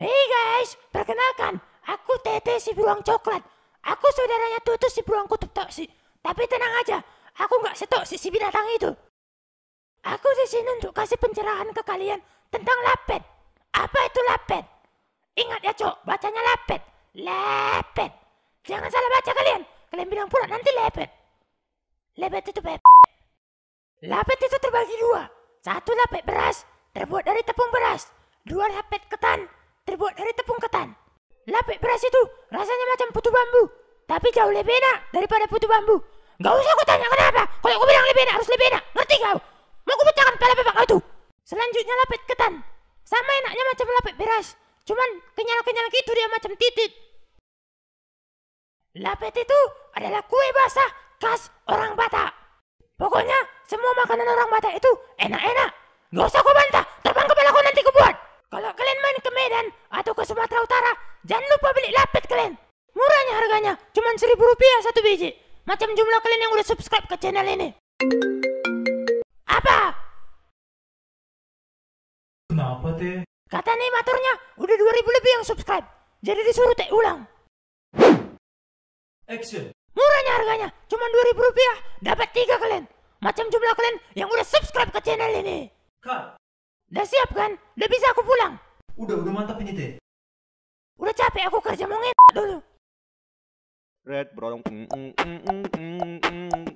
Hey guys, perkenalkan, aku Tete si beruang coklat. Aku saudaranya Tutus si beruang kutub toksi. Tapi tenang aja, aku nggak setok si binatang itu. Aku di sini untuk kasih pencerahan ke kalian tentang lapet. Apa itu lapet? Ingat ya cok, bacanya lapet. lapet. Jangan salah baca kalian. Kalian bilang pula nanti lapet. Lapet itu pep. Lapet itu terbagi dua. Satu lapet beras, terbuat dari tepung beras. Dua lapet ketan, terbuat dari tepung ketan. Lapik beras itu rasanya macam putu bambu, tapi jauh lebih enak daripada putu bambu. Gak usah aku tanya kenapa, kalau aku bilang lebih enak harus lebih enak, ngerti kau? Mau aku pecahkan kepala bapak kau itu. Selanjutnya lapik ketan, sama enaknya macam lapik beras, cuman kenyal-kenyal gitu dia macam titit. Lapet itu adalah kue basah khas orang Batak. Pokoknya semua makanan orang Batak itu enak-enak. Gak usah kau bantah. lupa beli lapet kalian. Murahnya harganya, cuma seribu rupiah satu biji. Macam jumlah kalian yang udah subscribe ke channel ini. Apa? Kenapa teh? Kata nih maturnya, udah 2000 lebih yang subscribe. Jadi disuruh teh ulang. Action. Murahnya harganya, cuma 2000 rupiah. Dapat tiga kalian. Macam jumlah kalian yang udah subscribe ke channel ini. Kak. Udah siap kan? Udah bisa aku pulang. Udah, udah mantap ini teh capek aku kerja mau dulu. Red bro. Mm, mm, mm,